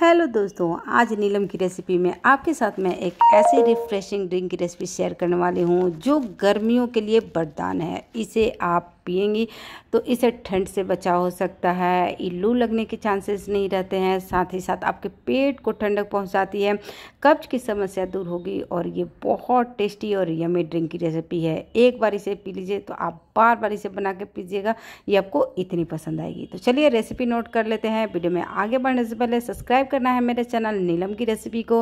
hello दोस्तों आज नीलम की रेसिपी में आपके साथ मैं एक ऐसे रिफ्रेशिंग ड्रिंक की रेसिपी शेयर करने वाली हूँ जो गर्मियों के लिए वरदान है इसे आप पिएंगी तो इसे ठंड से बचाव हो सकता है इल्लू लगने के चांसेस नहीं रहते हैं साथ ही साथ आपके पेट को ठंडक पहुंचाती है कब्ज की समस्या दूर होगी और ये बहुत टेस्टी और यमी ड्रिंक की रेसिपी है एक बार इसे पी लीजिए तो आप बार बार इसे बना के पीजिएगा ये आपको इतनी पसंद आएगी तो चलिए रेसिपी नोट कर लेते हैं वीडियो में आगे बढ़ने से पहले सब्सक्राइब करना है मेरे चैनल नीलम की रेसिपी को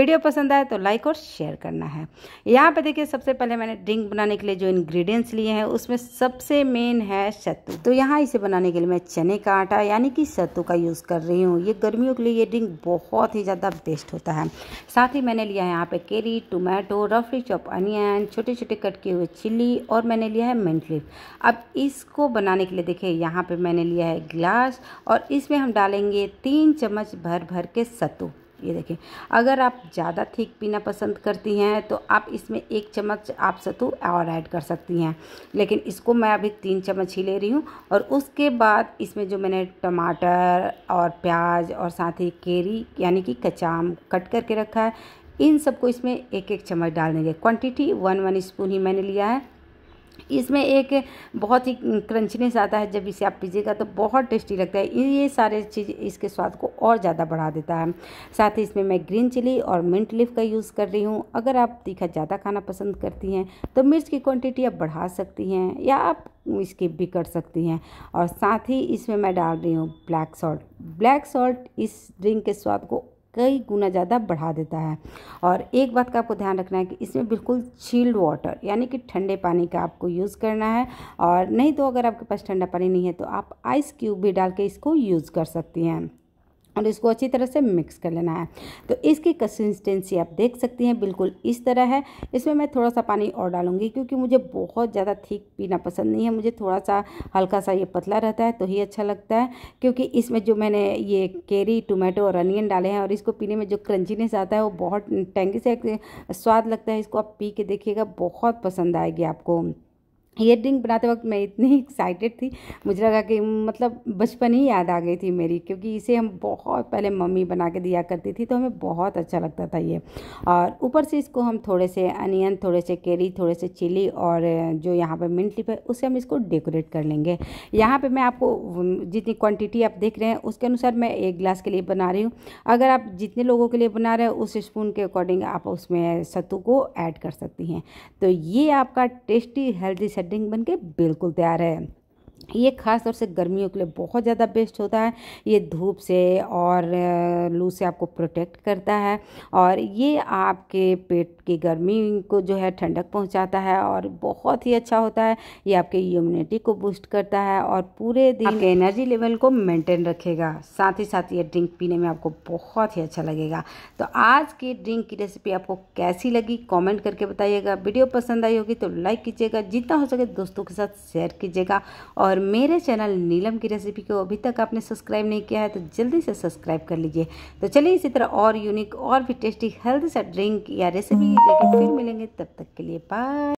वीडियो पसंद आए तो लाइक और शेयर करना है यहाँ पर देखिए सबसे पहले मैंने ड्रिंक बनाने के लिए जो इन्ग्रीडियंट्स लिए हैं उसमें सबसे मेन है सत्तू तो यहाँ इसे बनाने के लिए मैं चने का आटा यानी कि सत्तू का यूज़ कर रही हूँ ये गर्मियों के लिए ये ड्रिंक बहुत ही ज़्यादा बेस्ट होता है साथ ही मैंने लिया है यहाँ पे केरी टोमेटो रफली चॉप अनियन छोटे छोटे कट किए हुए चिल्ली और मैंने लिया है मिंट लिप अब इसको बनाने के लिए देखिए यहाँ पर मैंने लिया है गिलास और इसमें हम डालेंगे तीन चम्मच भर भर के सत्तू ये देखें अगर आप ज़्यादा थिक पीना पसंद करती हैं तो आप इसमें एक चम्मच आप सत्तू और ऐड कर सकती हैं लेकिन इसको मैं अभी तीन चम्मच ही ले रही हूँ और उसके बाद इसमें जो मैंने टमाटर और प्याज और साथ ही केरी यानी कि कचाम कट करके रखा है इन सबको इसमें एक एक चम्मच डाल देंगे क्वान्टिटी वन वन स्पून ही मैंने लिया है इसमें एक बहुत ही क्रंचनेस आता है जब इसे आप पीजिएगा तो बहुत टेस्टी लगता है ये सारे चीज़ इसके स्वाद को और ज़्यादा बढ़ा देता है साथ ही इसमें मैं ग्रीन चिली और मिंट लिफ का यूज़ कर रही हूँ अगर आप तीखा ज़्यादा खाना पसंद करती हैं तो मिर्च की क्वांटिटी आप बढ़ा सकती हैं या आप इसकी भी कर सकती हैं और साथ ही इसमें मैं डाल रही हूँ ब्लैक सॉल्ट ब्लैक सॉल्ट इस ड्रिंक के स्वाद को कई गुना ज़्यादा बढ़ा देता है और एक बात का आपको ध्यान रखना है कि इसमें बिल्कुल चिल्ड वाटर यानी कि ठंडे पानी का आपको यूज़ करना है और नहीं तो अगर आपके पास ठंडा पानी नहीं है तो आप आइस क्यूब भी डाल के इसको यूज़ कर सकती हैं और इसको अच्छी तरह से मिक्स कर लेना है तो इसकी कंसिस्टेंसी आप देख सकती हैं बिल्कुल इस तरह है इसमें मैं थोड़ा सा पानी और डालूंगी क्योंकि मुझे बहुत ज़्यादा थीक पीना पसंद नहीं है मुझे थोड़ा सा हल्का सा ये पतला रहता है तो ही अच्छा लगता है क्योंकि इसमें जो मैंने ये केरी टोमेटो और अनियन डाले हैं और इसको पीने में जो क्रंचीनेस आता है वो बहुत टेंगी से स्वाद लगता है इसको आप पी के देखिएगा बहुत पसंद आएगी आपको ईयर रिंग बनाते वक्त मैं इतनी एक्साइटेड थी मुझे लगा कि मतलब बचपन ही याद आ गई थी मेरी क्योंकि इसे हम बहुत पहले मम्मी बना के दिया करती थी तो हमें बहुत अच्छा लगता था ये और ऊपर से इसको हम थोड़े से अनियन थोड़े से केरी थोड़े से चिली और जो यहाँ पर मिंट टिप है उससे हम इसको डेकोरेट कर लेंगे यहाँ पर मैं आपको जितनी क्वान्टिटी आप देख रहे हैं उसके अनुसार मैं एक गिलास के लिए बना रही हूँ अगर आप जितने लोगों के लिए बना रहे हैं उस स्पून के अकॉर्डिंग आप उसमें सत्तू को ऐड कर सकती हैं तो ये आपका टेस्टी हेल्दी सेटिंग बनके बिल्कुल तैयार है ये ख़ास तौर से गर्मियों के लिए बहुत ज़्यादा बेस्ट होता है ये धूप से और लू से आपको प्रोटेक्ट करता है और ये आपके पेट की गर्मी को जो है ठंडक पहुंचाता है और बहुत ही अच्छा होता है ये आपके इम्यूनिटी को बूस्ट करता है और पूरे दिन आपके एनर्जी लेवल को मेंटेन रखेगा साथ ही साथ ये ड्रिंक पीने में आपको बहुत ही अच्छा लगेगा तो आज की ड्रिंक की रेसिपी आपको कैसी लगी कॉमेंट करके बताइएगा वीडियो पसंद आई होगी तो लाइक कीजिएगा जितना हो सके दोस्तों के साथ शेयर कीजिएगा और और मेरे चैनल नीलम की रेसिपी को अभी तक आपने सब्सक्राइब नहीं किया है तो जल्दी से सब्सक्राइब कर लीजिए तो चलिए इसी तरह और यूनिक और भी टेस्टी हेल्थ सा ड्रिंक या रेसिपी लेकर फिर मिलेंगे तब तक के लिए बाय